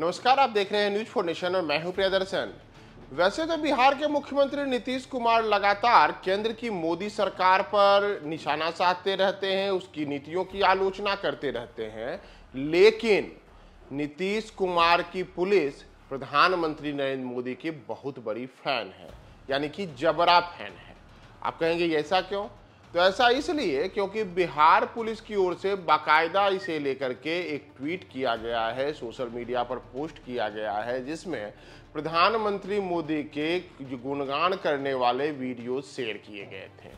नमस्कार आप देख रहे हैं न्यूज फॉर नेशन और मैं हूं प्रियदर्शन वैसे तो बिहार के मुख्यमंत्री नीतीश कुमार लगातार केंद्र की मोदी सरकार पर निशाना साधते रहते हैं उसकी नीतियों की आलोचना करते रहते हैं लेकिन नीतीश कुमार की पुलिस प्रधानमंत्री नरेंद्र मोदी की बहुत बड़ी फैन है यानी कि जबरा फैन है आप कहेंगे ऐसा क्यों तो ऐसा इसलिए क्योंकि बिहार पुलिस की ओर से बाकायदा इसे लेकर के एक ट्वीट किया गया है सोशल मीडिया पर पोस्ट किया गया है जिसमें प्रधानमंत्री मोदी के गुणगान करने वाले वीडियो शेयर किए गए थे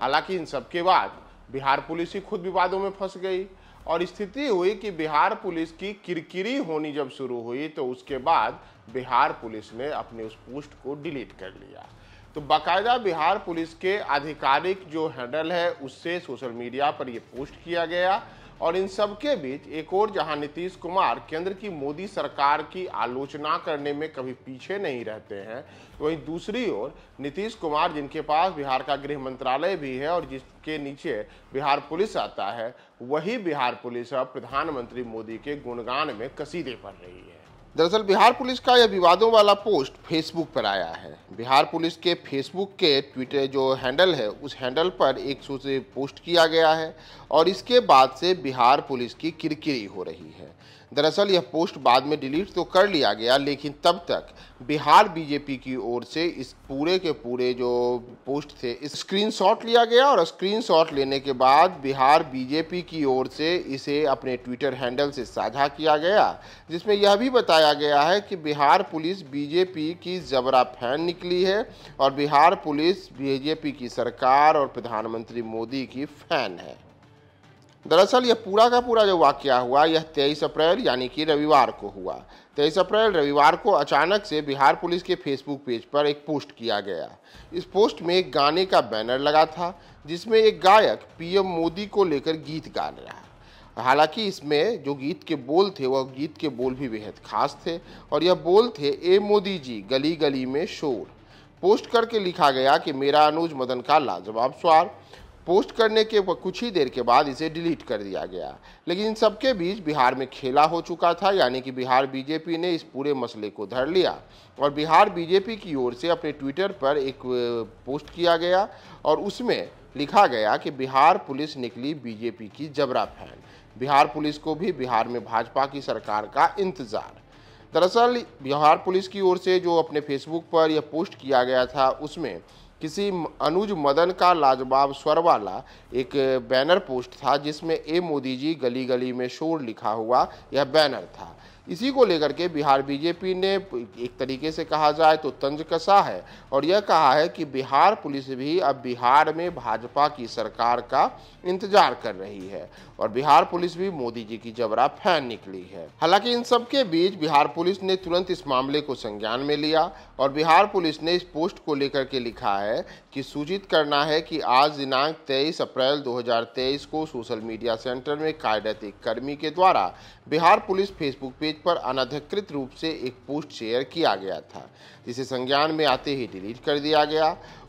हालांकि इन सब के बाद बिहार पुलिस ही खुद विवादों में फंस गई और स्थिति हुई कि बिहार पुलिस की किरकिरी होनी जब शुरू हुई तो उसके बाद बिहार पुलिस ने अपने उस पोस्ट को डिलीट कर लिया तो बाकायदा बिहार पुलिस के आधिकारिक जो हैंडल है उससे सोशल मीडिया पर ये पोस्ट किया गया और इन सबके बीच एक और जहां नीतीश कुमार केंद्र की मोदी सरकार की आलोचना करने में कभी पीछे नहीं रहते हैं वहीं दूसरी ओर नीतीश कुमार जिनके पास बिहार का गृह मंत्रालय भी है और जिसके नीचे बिहार पुलिस आता है वही बिहार पुलिस अब प्रधानमंत्री मोदी के गुणगान में कसीदे पड़ रही है दरअसल बिहार पुलिस का यह विवादों वाला पोस्ट फेसबुक पर आया है बिहार पुलिस के फेसबुक के ट्विटर जो हैंडल है उस हैंडल पर एक सो से पोस्ट किया गया है और इसके बाद से बिहार पुलिस की किरकिरी हो रही है दरअसल यह पोस्ट बाद में डिलीट तो कर लिया गया लेकिन तब तक बिहार बीजेपी की ओर से इस पूरे के पूरे जो पोस्ट थे स्क्रीनशॉट लिया गया और स्क्रीनशॉट लेने के बाद बिहार बीजेपी की ओर से इसे अपने ट्विटर हैंडल से साझा किया गया जिसमें यह भी बताया बताया गया है कि बिहार पुलिस बीजेपी की जबरा फैन निकली है और बिहार पुलिस बीजेपी की सरकार और प्रधानमंत्री मोदी की फैन है दरअसल यह पूरा का पूरा जो वाक्य हुआ यह 23 अप्रैल यानी कि रविवार को हुआ 23 अप्रैल रविवार को अचानक से बिहार पुलिस के फेसबुक पेज पर एक पोस्ट किया गया इस पोस्ट में एक गाने का बैनर लगा था जिसमें एक गायक पीएम मोदी को लेकर गीत गा रहा हालांकि इसमें जो गीत के बोल थे वह गीत के बोल भी बेहद खास थे और यह बोल थे ए मोदी जी गली गली में शोर पोस्ट करके लिखा गया कि मेरा अनुज मदन का लाजवाब सवार पोस्ट करने के कुछ ही देर के बाद इसे डिलीट कर दिया गया लेकिन इन सबके बीच बिहार में खेला हो चुका था यानी कि बिहार बीजेपी ने इस पूरे मसले को धर लिया और बिहार बीजेपी की ओर से अपने ट्विटर पर एक पोस्ट किया गया और उसमें लिखा गया कि बिहार पुलिस निकली बीजेपी की जबरा फैन बिहार पुलिस को भी बिहार में भाजपा की सरकार का इंतजार दरअसल बिहार पुलिस की ओर से जो अपने फेसबुक पर यह पोस्ट किया गया था उसमें किसी अनुज मदन का लाजवाब स्वर वाला एक बैनर पोस्ट था जिसमें ए मोदी जी गली गली में शोर लिखा हुआ यह बैनर था इसी को लेकर के बिहार बीजेपी ने एक तरीके से कहा जाए तो तंज कसा है और यह कहा है कि बिहार पुलिस भी अब बिहार में भाजपा की सरकार का इंतजार कर रही है और बिहार पुलिस भी मोदी जी की जबरा फैन निकली है हालांकि इन सब के बीच बिहार पुलिस ने तुरंत इस मामले को संज्ञान में लिया और बिहार पुलिस ने इस पोस्ट को लेकर के लिखा है कि सूचित करना है कि आज दिनांक 23 अप्रैल 2023 को सोशल मीडिया सेंटर में कार्यरत एक कर्मी के द्वारा Bihar police Facebook page page पर अनधिकृत रूप से एक पोस्ट शेयर किया गया था जिसे संज्ञान में आते ही डिलीट कर दिया गया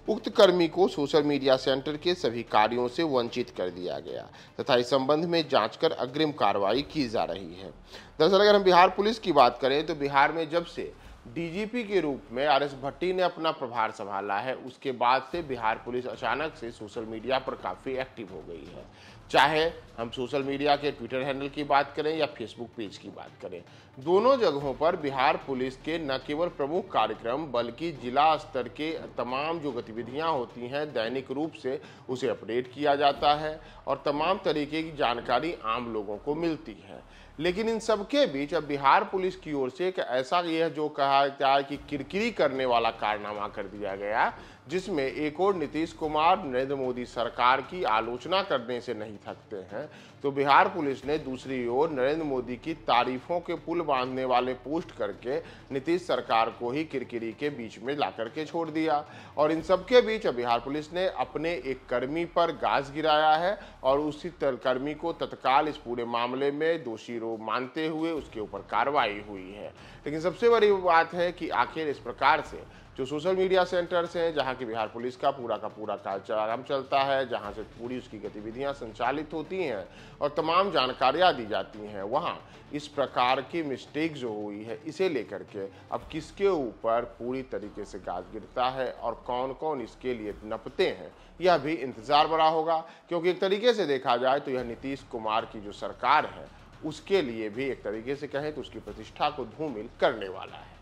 उक्त कर्मी को सोशल मीडिया सेंटर के सभी कार्यों से वंचित कर दिया गया तथा इस संबंध में जांच कर अग्रिम कार्रवाई की जा रही है दरअसल अगर हम बिहार पुलिस की बात करें तो बिहार में जब से डीजीपी के रूप में आर एस भट्टी ने अपना प्रभार संभाला है उसके बाद से बिहार पुलिस अचानक से सोशल मीडिया पर काफ़ी एक्टिव हो गई है चाहे हम सोशल मीडिया के ट्विटर हैंडल की बात करें या फेसबुक पेज की बात करें दोनों जगहों पर बिहार पुलिस के न केवल प्रमुख कार्यक्रम बल्कि जिला स्तर के तमाम जो गतिविधियां होती हैं दैनिक रूप से उसे अपडेट किया जाता है और तमाम तरीके की जानकारी आम लोगों को मिलती है लेकिन इन सबके बीच अब बिहार पुलिस की ओर से एक ऐसा यह जो कहा जाए कि किरकिरी करने वाला कारनामा कर दिया गया जिसमें एक और नीतीश कुमार नरेंद्र मोदी सरकार की आलोचना करने से नहीं नहीं थकते हैं तो बिहार पुलिस ने दूसरी ओर नरेंद्र मोदी की तारीफों के पुल बांधने वाले पोस्ट करके नीतीश सरकार को ही किरकिरी के बीच में ला करके छोड़ दिया और इन सबके बीच बिहार पुलिस ने अपने एक कर्मी पर गाज गिराया है और उसी कर्मी को तत्काल इस पूरे मामले में दोषी रो मानते हुए उसके ऊपर कार्रवाई हुई है लेकिन सबसे बड़ी बात है कि आखिर इस प्रकार से जो सोशल मीडिया सेंटर्स हैं जहाँ की बिहार पुलिस का पूरा का पूरा कार्यक्रम चलता है जहाँ से पूरी उसकी गतिविधियाँ संचालित होती हैं और तमाम जानकारियाँ दी जाती हैं वहाँ इस प्रकार की मिस्टेक जो हुई है इसे लेकर के अब किसके ऊपर पूरी तरीके से गाज गिरता है और कौन कौन इसके लिए नपते हैं यह भी इंतज़ार बड़ा होगा क्योंकि एक तरीके से देखा जाए तो यह नीतीश कुमार की जो सरकार है उसके लिए भी एक तरीके से कहें तो उसकी प्रतिष्ठा को धूमिल करने वाला है